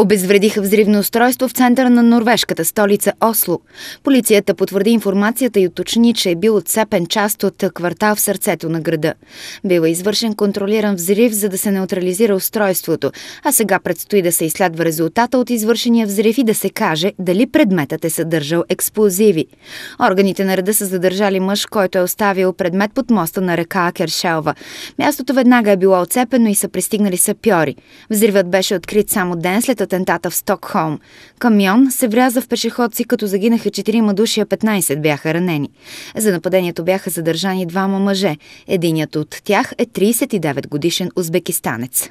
Обезвредиха взривно устройство в центъра на норвежката столица Осло. Полицията потвърди информацията и уточни, че е бил отцепен част от квартал в сърцето на града. Бива е извършен контролиран взрив, за да се неутрализира устройството, а сега предстои да се изследва резултата от извършения взрив и да се каже дали предметът е съдържал експлозиви. Органите на реда са задържали мъж, който е оставил предмет под моста на река Акершелва. Мястото веднага е било отцепено и са пристигнали сапьори. Взривът беше открит само ден след атентата в Стокхолм. Камион се вряза в пешеходци, като загинаха 4 души, а 15 бяха ранени. За нападението бяха задържани двама мъже. Единият от тях е 39 годишен узбекистанец.